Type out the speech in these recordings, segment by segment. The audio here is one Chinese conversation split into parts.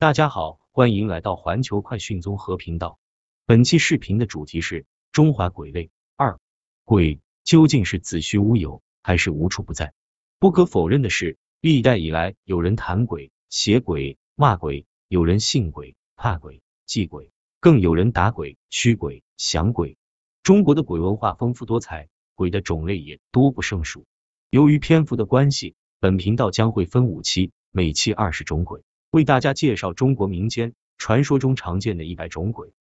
大家好，欢迎来到环球快讯综合频道。本期视频的主题是中华鬼类二，鬼究竟是子虚乌有还是无处不在？不可否认的是，历代以来，有人谈鬼、写鬼、骂鬼，有人信鬼、怕鬼、祭鬼，更有人打鬼、驱鬼、降鬼。中国的鬼文化丰富多彩，鬼的种类也多不胜数。由于篇幅的关系，本频道将会分五期，每期二十种鬼。为大家介绍中国民间传说中常见的一百种鬼。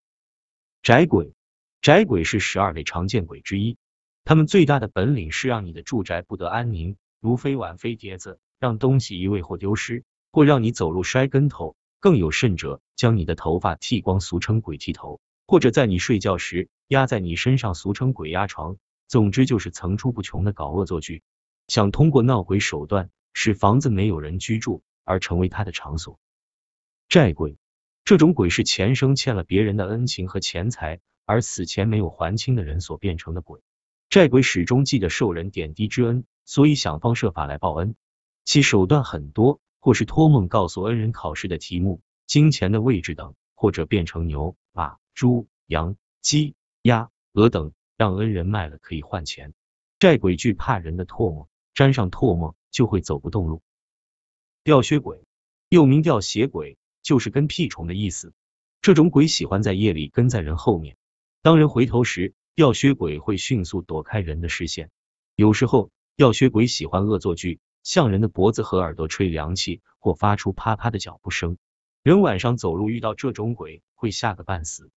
宅鬼，宅鬼是十二类常见鬼之一。他们最大的本领是让你的住宅不得安宁，如飞碗、飞碟子，让东西移位或丢失，或让你走路摔跟头，更有甚者，将你的头发剃光，俗称鬼剃头，或者在你睡觉时压在你身上，俗称鬼压床。总之就是层出不穷的搞恶作剧，想通过闹鬼手段使房子没有人居住。而成为他的场所。债鬼，这种鬼是前生欠了别人的恩情和钱财，而死前没有还清的人所变成的鬼。债鬼始终记得受人点滴之恩，所以想方设法来报恩。其手段很多，或是托梦告诉恩人考试的题目、金钱的位置等，或者变成牛、马、猪、羊、鸡、鸭、鹅等，让恩人卖了可以换钱。债鬼惧怕人的唾沫，沾上唾沫就会走不动路。吊血鬼，又名吊血鬼，就是跟屁虫的意思。这种鬼喜欢在夜里跟在人后面，当人回头时，吊血鬼会迅速躲开人的视线。有时候，吊血鬼喜欢恶作剧，向人的脖子和耳朵吹凉气或发出啪啪的脚步声。人晚上走路遇到这种鬼，会吓个半死。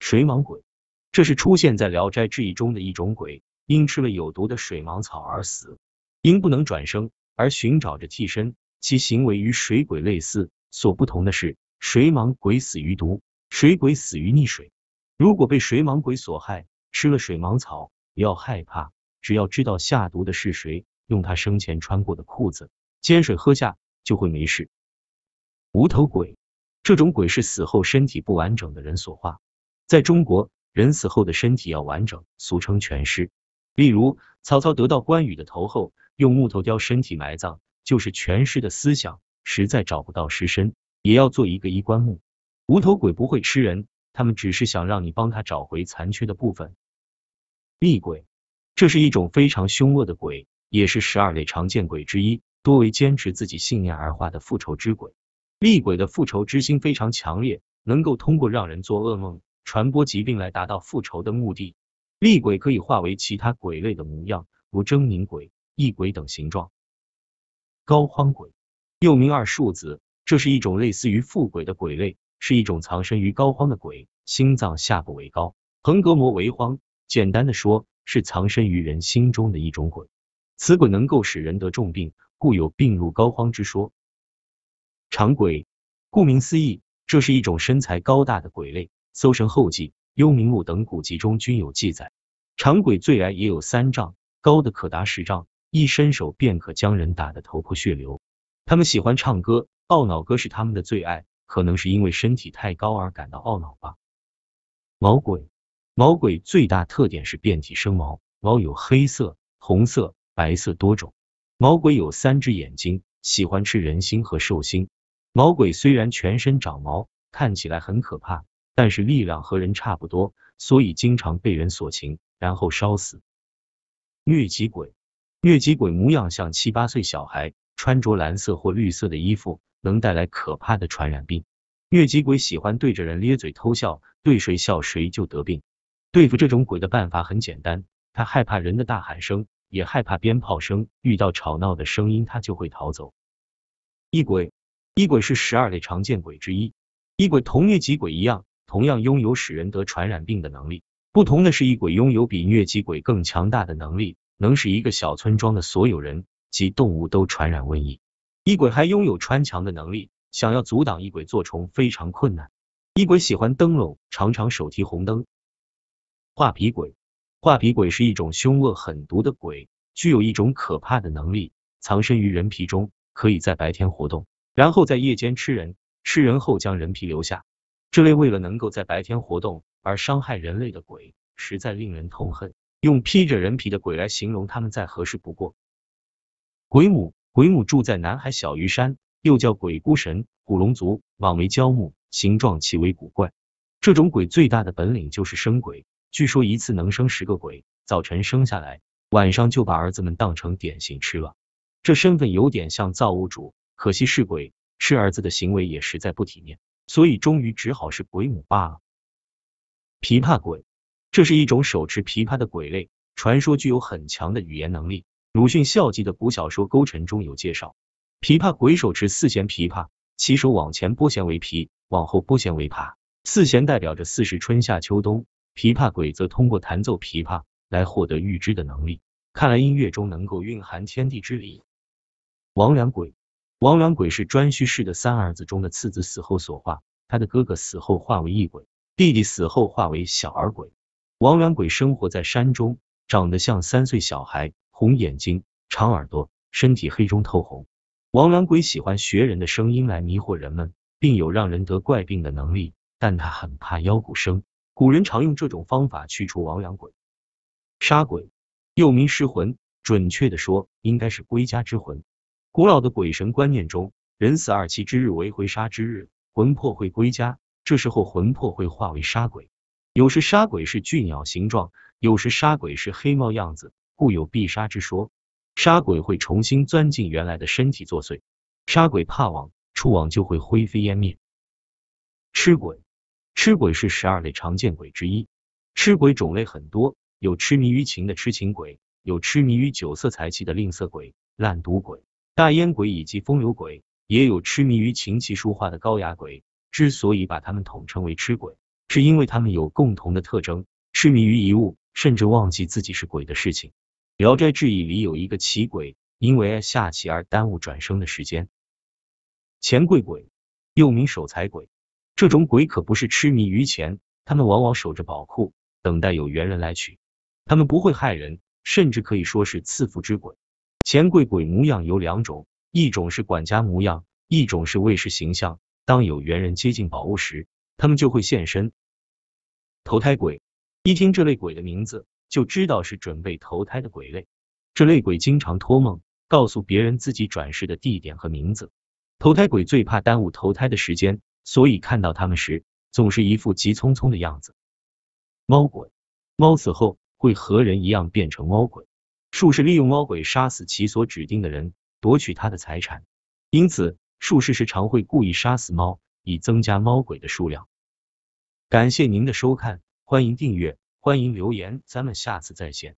水蟒鬼，这是出现在《聊斋志异》中的一种鬼，因吃了有毒的水蟒草而死，因不能转生而寻找着替身。其行为与水鬼类似，所不同的是，水蟒鬼死于毒，水鬼死于溺水。如果被水蟒鬼所害，吃了水蟒草，不要害怕，只要知道下毒的是谁，用他生前穿过的裤子煎水喝下，就会没事。无头鬼，这种鬼是死后身体不完整的人所化。在中国，人死后的身体要完整，俗称全尸。例如，曹操得到关羽的头后，用木头雕身体埋葬。就是全尸的思想，实在找不到尸身，也要做一个衣冠墓。无头鬼不会吃人，他们只是想让你帮他找回残缺的部分。厉鬼，这是一种非常凶恶的鬼，也是十二类常见鬼之一，多为坚持自己信念而化的复仇之鬼。厉鬼的复仇之心非常强烈，能够通过让人做噩梦、传播疾病来达到复仇的目的。厉鬼可以化为其他鬼类的模样，如狰狞鬼、异鬼等形状。高荒鬼，又名二树子，这是一种类似于附鬼的鬼类，是一种藏身于高荒的鬼，心脏下部为高，横膈膜为荒。简单的说，是藏身于人心中的一种鬼。此鬼能够使人得重病，故有病入膏肓之说。长鬼，顾名思义，这是一种身材高大的鬼类，《搜神后记》、《幽冥录》等古籍中均有记载。长鬼最矮也有三丈，高的可达十丈。一伸手便可将人打得头破血流。他们喜欢唱歌，懊恼歌是他们的最爱，可能是因为身体太高而感到懊恼吧。毛鬼，毛鬼最大特点是遍体生毛，毛有黑色、红色、白色多种。毛鬼有三只眼睛，喜欢吃人心和兽心。毛鬼虽然全身长毛，看起来很可怕，但是力量和人差不多，所以经常被人所擒，然后烧死。疟疾鬼。疟疾鬼模样像七八岁小孩，穿着蓝色或绿色的衣服，能带来可怕的传染病。疟疾鬼喜欢对着人咧嘴偷笑，对谁笑谁就得病。对付这种鬼的办法很简单，他害怕人的大喊声，也害怕鞭炮声，遇到吵闹的声音他就会逃走。一鬼，一鬼是十二类常见鬼之一，一鬼同疟疾鬼一样，同样拥有使人得传染病的能力，不同的是一鬼拥有比疟疾鬼更强大的能力。能使一个小村庄的所有人及动物都传染瘟疫。一鬼还拥有穿墙的能力，想要阻挡一鬼做虫非常困难。一鬼喜欢灯笼，常常手提红灯。画皮鬼，画皮鬼是一种凶恶狠毒的鬼，具有一种可怕的能力，藏身于人皮中，可以在白天活动，然后在夜间吃人，吃人后将人皮留下。这类为了能够在白天活动而伤害人类的鬼，实在令人痛恨。用披着人皮的鬼来形容他们再合适不过。鬼母，鬼母住在南海小鱼山，又叫鬼孤神，古龙族，网为蛟木，形状极为古怪。这种鬼最大的本领就是生鬼，据说一次能生十个鬼，早晨生下来，晚上就把儿子们当成点心吃了。这身份有点像造物主，可惜是鬼，吃儿子的行为也实在不体面，所以终于只好是鬼母罢了。琵琶鬼。这是一种手持琵琶的鬼类，传说具有很强的语言能力。鲁迅孝记的古小说《钩沉》中有介绍，琵琶鬼手持四弦琵琶，其手往前拨弦为琵，往后拨弦为琶。四弦代表着四时春夏秋冬，琵琶鬼则通过弹奏琵琶来获得预知的能力。看来音乐中能够蕴含天地之理。王两鬼，王两鬼是颛顼氏的三儿子中的次子死后所化，他的哥哥死后化为异鬼，弟弟死后化为小儿鬼。王两鬼生活在山中，长得像三岁小孩，红眼睛，长耳朵，身体黑中透红。王两鬼喜欢学人的声音来迷惑人们，并有让人得怪病的能力，但他很怕妖鼓声。古人常用这种方法去除王两鬼。杀鬼，又名尸魂，准确的说应该是归家之魂。古老的鬼神观念中，人死二七之日为回杀之日，魂魄会归家，这时候魂魄会化为杀鬼。有时杀鬼是巨鸟形状，有时杀鬼是黑猫样子，故有必杀之说。杀鬼会重新钻进原来的身体作祟，杀鬼怕网，触网就会灰飞烟灭。吃鬼，吃鬼是十二类常见鬼之一。吃鬼种类很多，有痴迷于情的痴情鬼，有痴迷于酒色财气的吝啬鬼、烂赌鬼、大烟鬼以及风流鬼，也有痴迷于琴棋书画的高雅鬼。之所以把他们统称为吃鬼。是因为他们有共同的特征，痴迷于一物，甚至忘记自己是鬼的事情。《聊斋志异》里有一个奇鬼，因为爱下棋而耽误转生的时间。钱贵鬼，又名守财鬼，这种鬼可不是痴迷于钱，他们往往守着宝库，等待有缘人来取。他们不会害人，甚至可以说是赐福之鬼。钱贵鬼模样有两种，一种是管家模样，一种是卫士形象。当有缘人接近宝物时，他们就会现身。投胎鬼一听这类鬼的名字，就知道是准备投胎的鬼类。这类鬼经常托梦，告诉别人自己转世的地点和名字。投胎鬼最怕耽误投胎的时间，所以看到他们时，总是一副急匆匆的样子。猫鬼，猫死后会和人一样变成猫鬼。术士利用猫鬼杀死其所指定的人，夺取他的财产。因此，术士时常会故意杀死猫，以增加猫鬼的数量。感谢您的收看，欢迎订阅，欢迎留言，咱们下次再见。